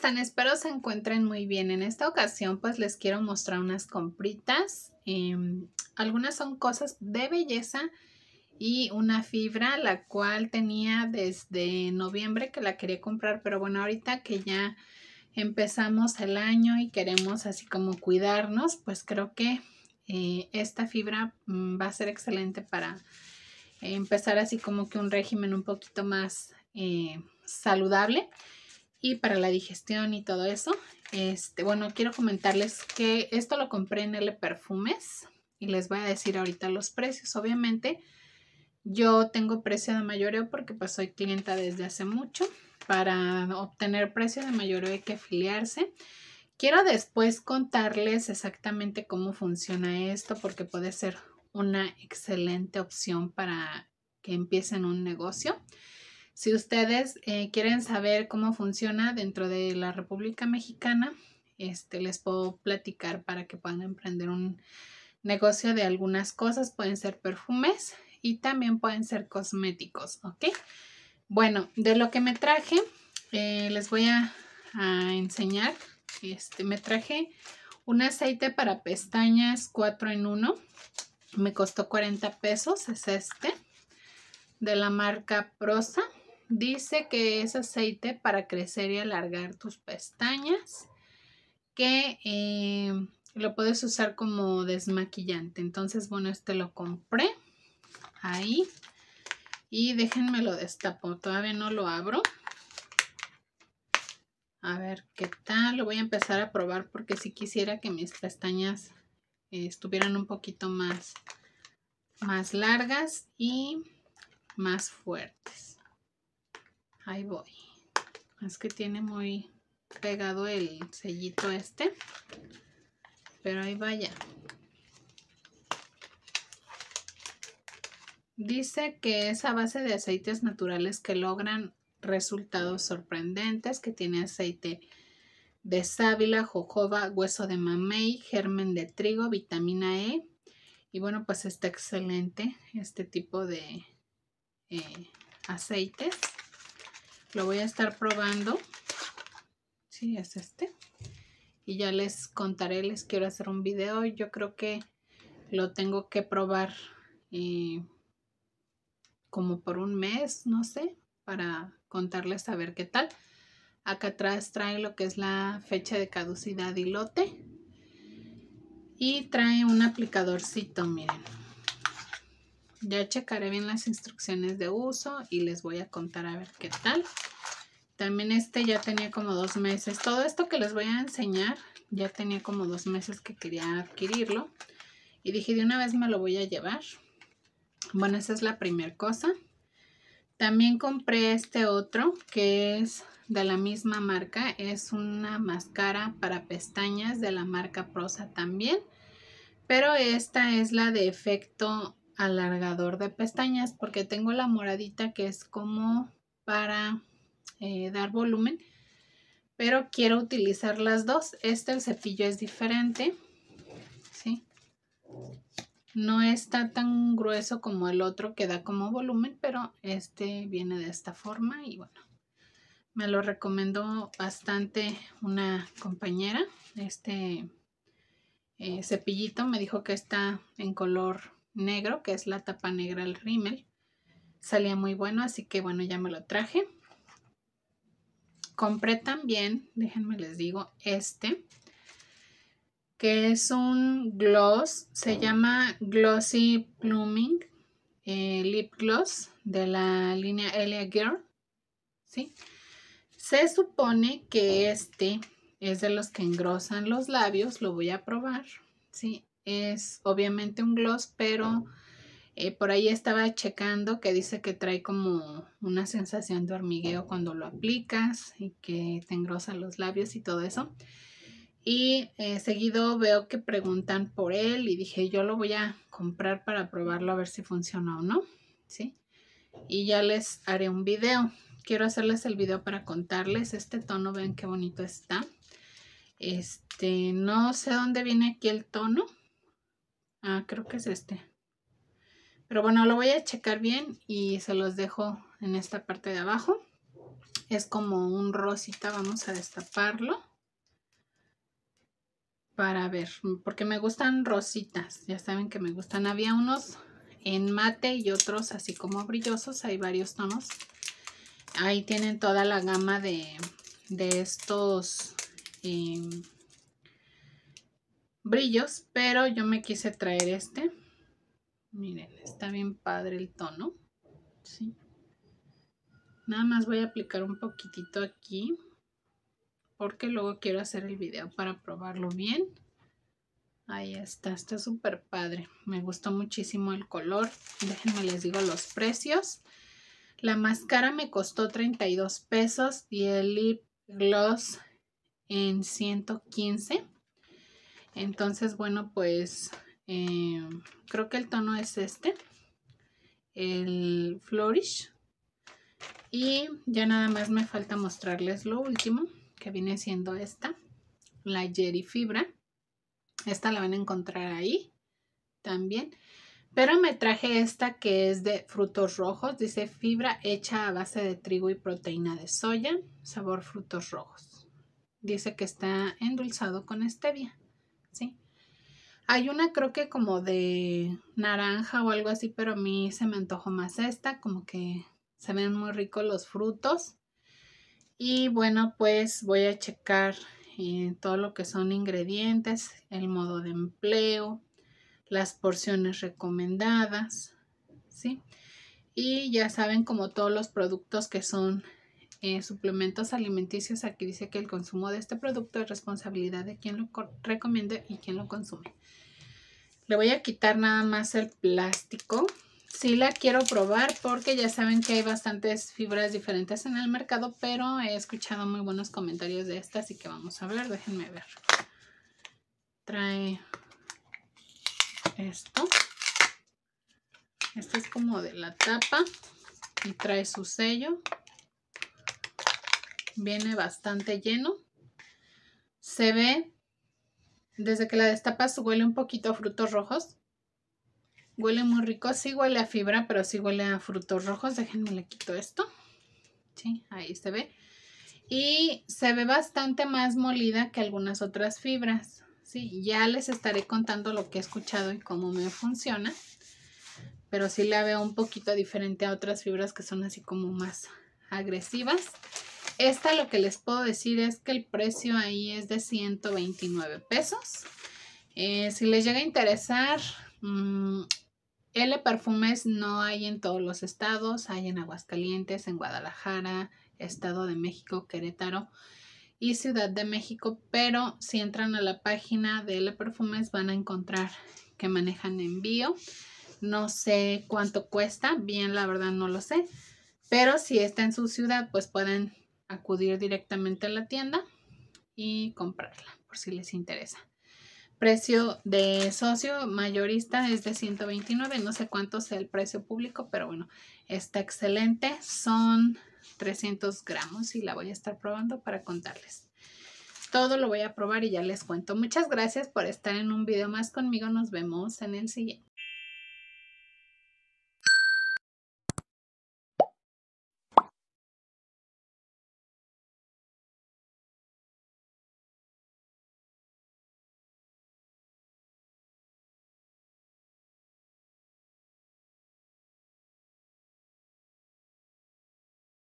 Pues, espero se encuentren muy bien. En esta ocasión pues les quiero mostrar unas compritas. Em, algunas son cosas de belleza y una fibra la cual tenía desde noviembre que la quería comprar. Pero bueno, ahorita que ya empezamos el año y queremos así como cuidarnos, pues creo que eh, esta fibra mm, va a ser excelente para empezar así como que un régimen un poquito más eh, saludable y para la digestión y todo eso. Este, bueno, quiero comentarles que esto lo compré en L Perfumes y les voy a decir ahorita los precios. Obviamente yo tengo precio de mayoreo porque pues soy clienta desde hace mucho. Para obtener precio de mayoreo hay que afiliarse. Quiero después contarles exactamente cómo funciona esto porque puede ser una excelente opción para que empiecen un negocio. Si ustedes eh, quieren saber cómo funciona dentro de la República Mexicana, este, les puedo platicar para que puedan emprender un negocio de algunas cosas. Pueden ser perfumes y también pueden ser cosméticos, ¿ok? Bueno, de lo que me traje, eh, les voy a, enseñar. Este, me traje un aceite para pestañas 4 en 1. Me costó 40 pesos, es este, de la marca Prosa. Dice que es aceite para crecer y alargar tus pestañas, que eh, lo puedes usar como desmaquillante. Entonces, bueno, este lo compré ahí y déjenme lo destapo. Todavía no lo abro. A ver qué tal. Lo voy a empezar a probar porque si quisiera que mis pestañas eh, estuvieran un poquito más, más largas y más fuertes. Ahí voy. Es que tiene muy pegado el sellito este. Pero ahí vaya. Dice que es a base de aceites naturales que logran resultados sorprendentes, que tiene aceite de sábila, jojoba, hueso de mamey, germen de trigo, vitamina E. Y bueno, pues está excelente este tipo de eh, aceites. Lo voy a estar probando. si es este. Y ya les contaré, les quiero hacer un video. Yo creo que lo tengo que probar eh, como por un mes, no sé, para contarles a ver qué tal. Acá atrás trae lo que es la fecha de caducidad y lote. Y trae un aplicadorcito, miren. Ya checaré bien las instrucciones de uso y les voy a contar a ver qué tal. También este ya tenía como dos meses. Todo esto que les voy a enseñar ya tenía como dos meses que quería adquirirlo. Y dije, de una vez me lo voy a llevar. Bueno, esa es la primera cosa. También compré este otro que es de la misma marca. Es una máscara para pestañas de la marca Prosa también. Pero esta es la de efecto alargador de pestañas porque tengo la moradita que es como para eh, dar volumen pero quiero utilizar las dos este el cepillo es diferente ¿sí? no está tan grueso como el otro que da como volumen pero este viene de esta forma y bueno me lo recomendó bastante una compañera este eh, cepillito me dijo que está en color negro, que es la tapa negra, el rímel. Salía muy bueno, así que bueno, ya me lo traje. Compré también, déjenme les digo, este, que es un gloss, se oh. llama Glossy pluming eh, Lip Gloss de la línea Elia Girl, ¿sí? Se supone que oh. este es de los que engrosan los labios, lo voy a probar, ¿sí? es obviamente un gloss, pero eh, por ahí estaba checando que dice que trae como una sensación de hormigueo cuando lo aplicas y que te engrosa los labios y todo eso. Y eh, seguido veo que preguntan por él y dije yo lo voy a comprar para probarlo a ver si funciona o no, ¿sí? Y ya les haré un video. Quiero hacerles el video para contarles este tono, vean qué bonito está. Este, no sé dónde viene aquí el tono, Ah, creo que es este. Pero bueno, lo voy a checar bien y se los dejo en esta parte de abajo. Es como un rosita, vamos a destaparlo para ver, porque me gustan rositas, ya saben que me gustan. Había unos en mate y otros así como brillosos, hay varios tonos. Ahí tienen toda la gama de, estos... Em, brillos, pero yo me quise traer este. Miren, está bien padre el tono. ¿sí? Nada más voy a aplicar un poquitito aquí porque luego quiero hacer el video para probarlo bien. Ahí está, está súper padre. Me gustó muchísimo el color. Déjenme les digo los precios. La máscara me costó 32 pesos y el lip gloss en 115. Entonces, bueno, pues eh, creo que el tono es este, el Flourish. Y ya nada más me falta mostrarles lo último, que viene siendo esta, la Jerry Fibra. Esta la van a encontrar ahí también. Pero me traje esta que es de frutos rojos. Dice fibra hecha a base de trigo y proteína de soya, sabor frutos rojos. Dice que está endulzado con stevia. ¿sí? Hay una creo que como de naranja o algo así, pero a mí se me antojó más esta, como que se ven muy ricos los frutos. Y bueno, pues voy a checar eh, todo lo que son ingredientes, el modo de empleo, las porciones recomendadas, ¿sí? Y ya saben como todos los productos que son suplementos alimenticios, aquí dice que el consumo de este producto es responsabilidad de quien lo recomiende y quien lo consume. Le voy a quitar nada más el plástico. si la quiero probar porque ya saben que hay bastantes fibras diferentes en el mercado, pero he escuchado muy buenos comentarios de esta, así que vamos a ver, déjenme ver. Trae esto. esto es como de la tapa y trae su sello viene bastante lleno. Se ve, desde que la destapas huele un poquito a frutos rojos. Huele muy rico, sí huele a fibra, pero sí huele a frutos rojos. Déjenme le quito esto. Sí, ahí se ve. Y se ve bastante más molida que algunas otras fibras. Sí, ya les estaré contando lo que he escuchado y cómo me funciona. Pero sí la veo un poquito diferente a otras fibras que son así como más agresivas. Esta lo que les puedo decir es que el precio ahí es de 129 pesos. Eh, si les llega a interesar, mm, L Perfumes no hay en todos los estados, hay en Aguascalientes, en Guadalajara, Estado de México, Querétaro y Ciudad de México, pero si entran a la página de L Perfumes van a encontrar que manejan envío. No sé cuánto cuesta, bien la verdad no lo sé, pero si está en su ciudad pues pueden acudir directamente a la tienda y comprarla por si les interesa. Precio de socio mayorista es de 129, no sé cuánto sea el precio público, pero bueno, está excelente. Son 300 gramos y la voy a estar probando para contarles. Todo lo voy a probar y ya les cuento. Muchas gracias por estar en un video más conmigo. Nos vemos en el siguiente.